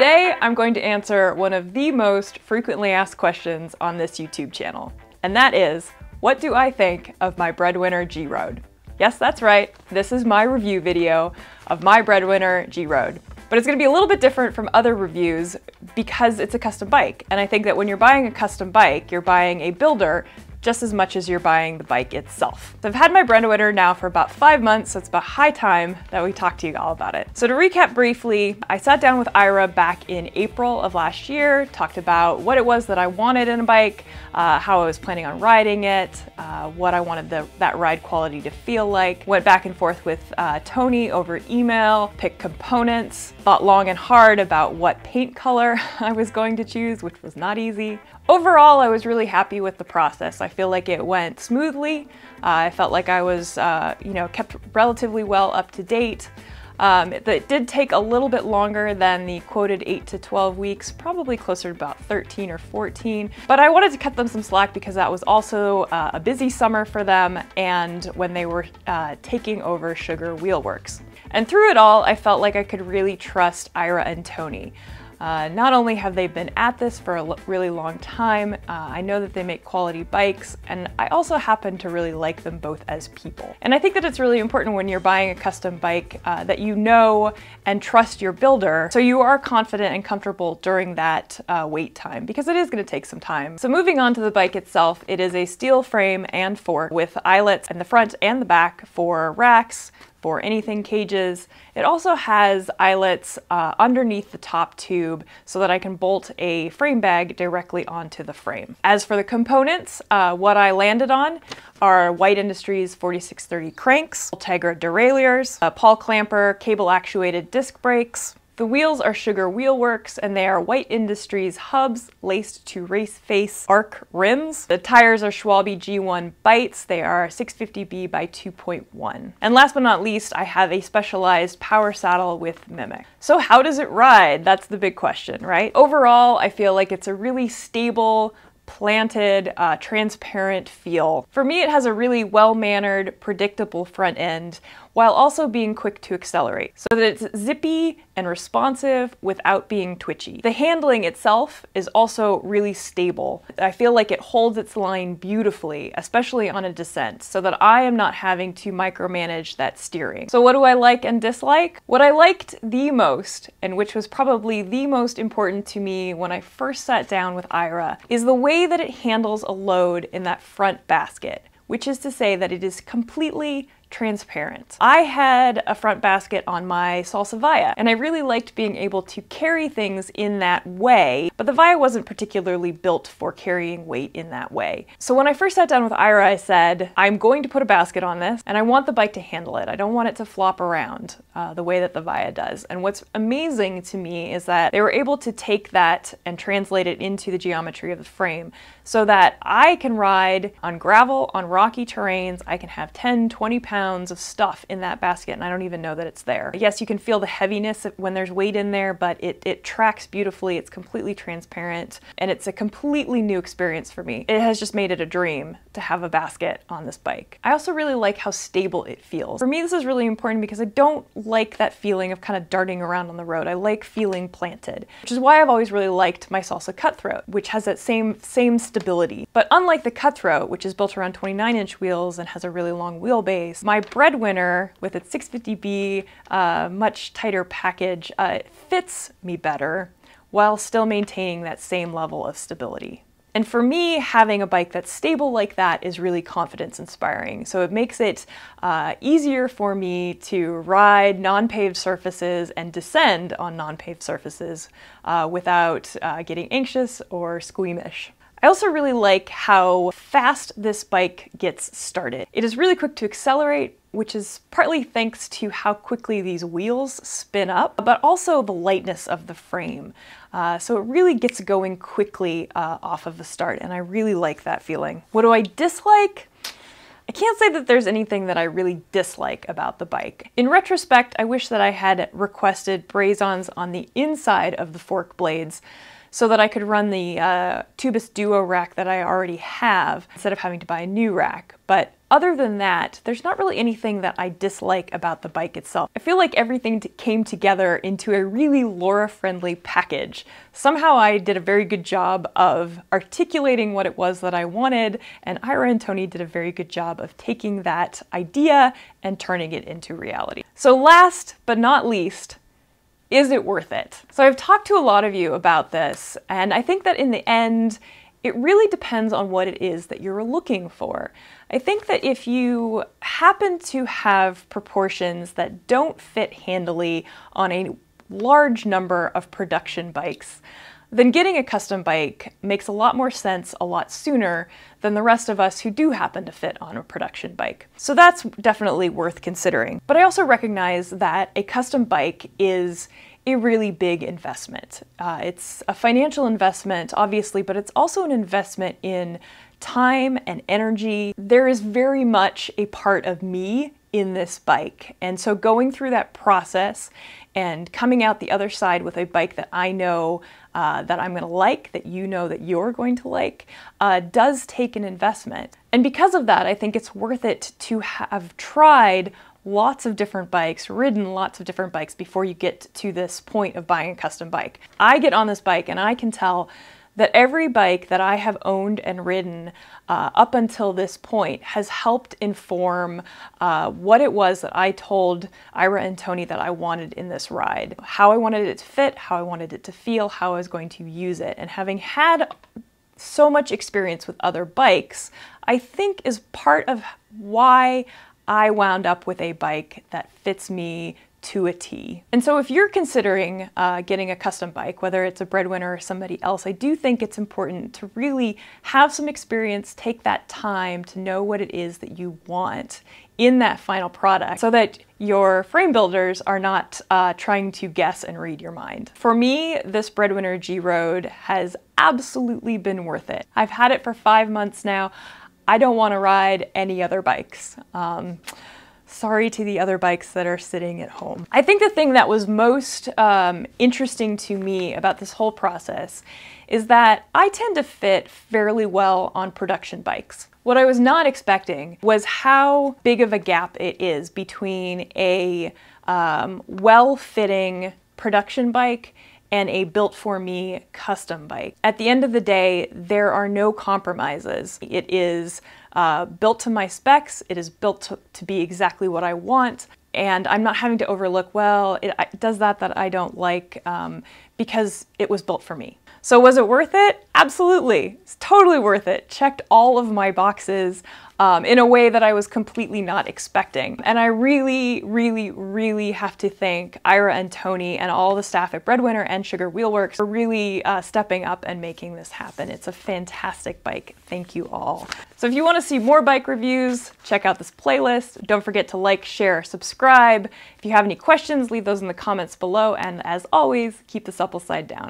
Today, I'm going to answer one of the most frequently asked questions on this YouTube channel, and that is, what do I think of my breadwinner G-Road? Yes, that's right, this is my review video of my breadwinner G-Road. But it's gonna be a little bit different from other reviews because it's a custom bike. And I think that when you're buying a custom bike, you're buying a builder just as much as you're buying the bike itself. So I've had my Brendawiter now for about five months, so it's about high time that we talk to you all about it. So to recap briefly, I sat down with Ira back in April of last year, talked about what it was that I wanted in a bike, uh, how I was planning on riding it, uh, what I wanted the, that ride quality to feel like, went back and forth with uh, Tony over email, picked components, thought long and hard about what paint color I was going to choose, which was not easy. Overall, I was really happy with the process. I I feel like it went smoothly. Uh, I felt like I was, uh, you know, kept relatively well up to date. Um, it, it did take a little bit longer than the quoted 8 to 12 weeks, probably closer to about 13 or 14, but I wanted to cut them some slack because that was also uh, a busy summer for them and when they were uh, taking over Sugar Wheelworks. And through it all, I felt like I could really trust Ira and Tony. Uh, not only have they been at this for a really long time, uh, I know that they make quality bikes, and I also happen to really like them both as people. And I think that it's really important when you're buying a custom bike uh, that you know and trust your builder so you are confident and comfortable during that uh, wait time because it is going to take some time. So moving on to the bike itself, it is a steel frame and fork with eyelets in the front and the back for racks, for anything cages. It also has eyelets uh, underneath the top two tube so that I can bolt a frame bag directly onto the frame. As for the components, uh, what I landed on are White Industries 4630 cranks, Ultegra derailleurs, a uh, Paul clamper, cable actuated disc brakes, the wheels are Sugar Wheelworks and they are White Industries hubs laced to race face arc rims. The tires are Schwalbe G1 Bites. They are 650B by 2.1. And last but not least, I have a specialized power saddle with Mimic. So how does it ride? That's the big question, right? Overall, I feel like it's a really stable, planted, uh, transparent feel. For me, it has a really well-mannered, predictable front end, while also being quick to accelerate, so that it's zippy and responsive without being twitchy. The handling itself is also really stable. I feel like it holds its line beautifully, especially on a descent, so that I am not having to micromanage that steering. So what do I like and dislike? What I liked the most, and which was probably the most important to me when I first sat down with Ira, is the way that it handles a load in that front basket, which is to say that it is completely transparent. I had a front basket on my salsa via, and I really liked being able to carry things in that way, but the via wasn't particularly built for carrying weight in that way. So when I first sat down with Ira, I said, I'm going to put a basket on this, and I want the bike to handle it. I don't want it to flop around uh, the way that the via does. And what's amazing to me is that they were able to take that and translate it into the geometry of the frame so that I can ride on gravel, on rocky terrains, I can have 10, 20 pounds pounds of stuff in that basket and I don't even know that it's there. Yes, you can feel the heaviness when there's weight in there, but it, it tracks beautifully. It's completely transparent and it's a completely new experience for me. It has just made it a dream to have a basket on this bike. I also really like how stable it feels. For me, this is really important because I don't like that feeling of kind of darting around on the road. I like feeling planted, which is why I've always really liked my Salsa Cutthroat, which has that same, same stability. But unlike the Cutthroat, which is built around 29 inch wheels and has a really long wheelbase, my breadwinner with its 650B uh, much tighter package uh, fits me better while still maintaining that same level of stability. And for me, having a bike that's stable like that is really confidence inspiring. So it makes it uh, easier for me to ride non paved surfaces and descend on non paved surfaces uh, without uh, getting anxious or squeamish. I also really like how fast this bike gets started. It is really quick to accelerate, which is partly thanks to how quickly these wheels spin up, but also the lightness of the frame. Uh, so it really gets going quickly uh, off of the start, and I really like that feeling. What do I dislike? I can't say that there's anything that I really dislike about the bike. In retrospect, I wish that I had requested brazons on the inside of the fork blades so that I could run the uh, Tubus Duo rack that I already have instead of having to buy a new rack. But other than that, there's not really anything that I dislike about the bike itself. I feel like everything came together into a really Laura-friendly package. Somehow I did a very good job of articulating what it was that I wanted, and Ira and Tony did a very good job of taking that idea and turning it into reality. So last but not least, is it worth it? So I've talked to a lot of you about this, and I think that in the end, it really depends on what it is that you're looking for. I think that if you happen to have proportions that don't fit handily on a large number of production bikes, then getting a custom bike makes a lot more sense a lot sooner than the rest of us who do happen to fit on a production bike. So that's definitely worth considering. But I also recognize that a custom bike is a really big investment. Uh, it's a financial investment, obviously, but it's also an investment in time and energy. There is very much a part of me in this bike. And so going through that process and coming out the other side with a bike that I know uh, that I'm going to like, that you know that you're going to like, uh, does take an investment. And because of that, I think it's worth it to have tried lots of different bikes, ridden lots of different bikes before you get to this point of buying a custom bike. I get on this bike and I can tell that every bike that I have owned and ridden uh, up until this point has helped inform uh, what it was that I told Ira and Tony that I wanted in this ride, how I wanted it to fit, how I wanted it to feel, how I was going to use it. And having had so much experience with other bikes, I think is part of why I wound up with a bike that fits me to a T. And so if you're considering uh, getting a custom bike, whether it's a breadwinner or somebody else, I do think it's important to really have some experience, take that time to know what it is that you want in that final product so that your frame builders are not uh, trying to guess and read your mind. For me, this Breadwinner G-Road has absolutely been worth it. I've had it for five months now. I don't want to ride any other bikes. Um, Sorry to the other bikes that are sitting at home. I think the thing that was most um, interesting to me about this whole process is that I tend to fit fairly well on production bikes. What I was not expecting was how big of a gap it is between a um, well-fitting production bike and a built for me custom bike. At the end of the day, there are no compromises. It is uh, built to my specs, it is built to, to, be exactly what I want, and I'm not having to overlook, well, it, does that that I don't like um, because it was built for me. So was it worth it? Absolutely. It's totally worth it. Checked all of my boxes um, in a way that I was completely not expecting. And I really, really, really have to thank Ira and Tony and all the staff at Breadwinner and Sugar Wheelworks for really uh, stepping up and making this happen. It's a fantastic bike. Thank you all. So if you want to see more bike reviews, check out this playlist. Don't forget to like, share, subscribe. If you have any questions, leave those in the comments below. And as always, keep this up apple side down.